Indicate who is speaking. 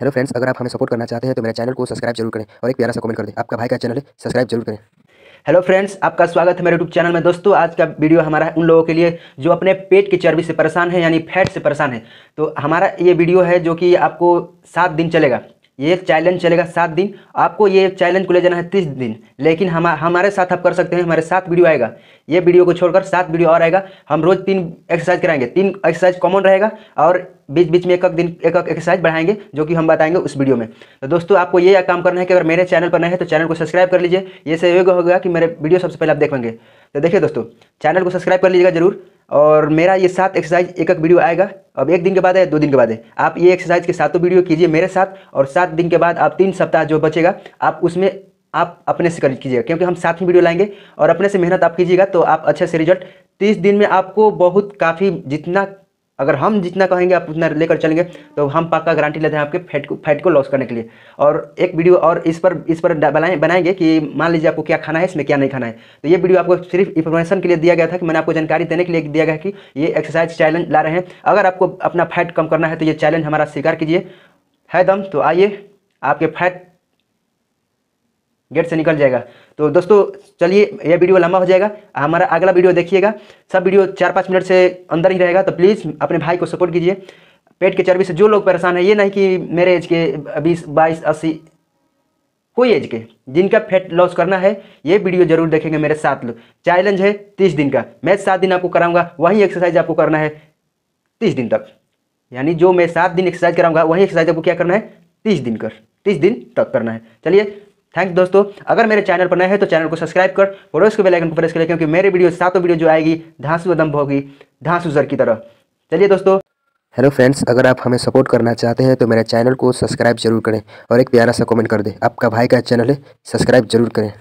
Speaker 1: hello friends अगर आप हमें सपोर्ट करना चाहते हैं तो मेरे चैनल को सब्सक्राइब जरूर करें और एक प्यारा सा कमेंट कर दें आपका भाई का चैनल है सब्सक्राइब जरूर करें
Speaker 2: हेलो फ्रेंड्स आपका स्वागत है मेरे यूट्यूब चैनल में दोस्तों आज का वीडियो हमारा है उन लोगों के लिए जो अपने पेट की चर्बी से परेशान है यानी फैट से परेशान है तो हमारा ये वीडियो है जो कि आपको सात दिन चलेगा ये एक चैलेंज चलेगा सात दिन आपको ये चैलेंज को ले जाना है तीस दिन लेकिन हम हमारे साथ आप कर सकते हैं हमारे साथ वीडियो आएगा ये वीडियो को छोड़कर सात वीडियो और आएगा हम रोज़ तीन एक्सरसाइज कराएंगे तीन एक्सरसाइज कॉमन रहेगा और बीच बीच में एक एक दिन एक एक एक्सरसाइज बढ़ाएंगे जो कि हम बताएंगे उस वीडियो में तो दोस्तों आपको ये काम करना है कि अगर मेरे चैनल पर नए हैं तो चैनल को सब्सक्राइब कर लीजिए ये सहयोग होगा कि मेरे वीडियो सबसे पहले आप देखेंगे तो देखिए दोस्तों चैनल को सब्सक्राइब कर लीजिएगा जरूर और मेरा ये सात एक्सरसाइज एक एक वीडियो आएगा अब एक दिन के बाद है दो दिन के बाद है आप ये एक्सरसाइज के सातों वीडियो कीजिए मेरे साथ और सात दिन के बाद आप तीन सप्ताह जो बचेगा आप उसमें आप अपने से कीजिएगा क्योंकि हम साथ ही वीडियो लाएंगे और अपने से मेहनत आप कीजिएगा तो आप अच्छे से रिजल्ट तीस दिन में आपको बहुत काफ़ी जितना अगर हम जितना कहेंगे आप उतना लेकर चलेंगे तो हम पक्का गारंटी लेते हैं आपके फैट को फैट को लॉस करने के लिए और एक वीडियो और इस पर इस पर बनाए बनाएंगे कि मान लीजिए आपको क्या खाना है इसमें क्या नहीं खाना है तो ये वीडियो आपको सिर्फ इन्फॉर्मेशन के लिए दिया गया था कि मैंने आपको जानकारी देने के लिए दिया गया कि ये एक्सरसाइज चैलेंज ला रहे हैं अगर आपको अपना फैट कम करना है तो ये चैलेंज हमारा स्वीकार कीजिए है दम तो आइए आपके फैट गेट से निकल जाएगा तो दोस्तों चलिए यह वीडियो लंबा हो जाएगा हमारा अगला वीडियो देखिएगा सब वीडियो चार पाँच मिनट से अंदर ही रहेगा तो प्लीज़ अपने भाई को सपोर्ट कीजिए पेट के चर्बी से जो लोग परेशान है ये नहीं कि मेरे एज के बीस बाईस अस्सी कोई एज के जिनका फैट लॉस करना है ये वीडियो जरूर देखेंगे मेरे साथ लोग चैलेंज है तीस दिन का मैं सात दिन आपको कराऊंगा वही एक्सरसाइज आपको करना है तीस दिन तक यानी जो मैं सात दिन एक्सरसाइज कराऊंगा वही एक्सरसाइज आपको क्या करना है तीस दिन कर तीस दिन तक करना है चलिए थैंक्स दोस्तों अगर मेरे चैनल पर नए हैं तो चैनल को सब्सक्राइब कर और उसके बेलाइकन को प्रेस करें क्योंकि मेरे वीडियो सातों वीडियो जो आएगी धांसू दम्भ होगी धांसू जर की तरह चलिए दोस्तों
Speaker 1: हेलो फ्रेंड्स अगर आप हमें सपोर्ट करना चाहते हैं तो मेरे चैनल को सब्सक्राइब जरूर करें और एक प्यारा सा कमेंट कर दें आपका भाई का चैनल है सब्सक्राइब जरूर करें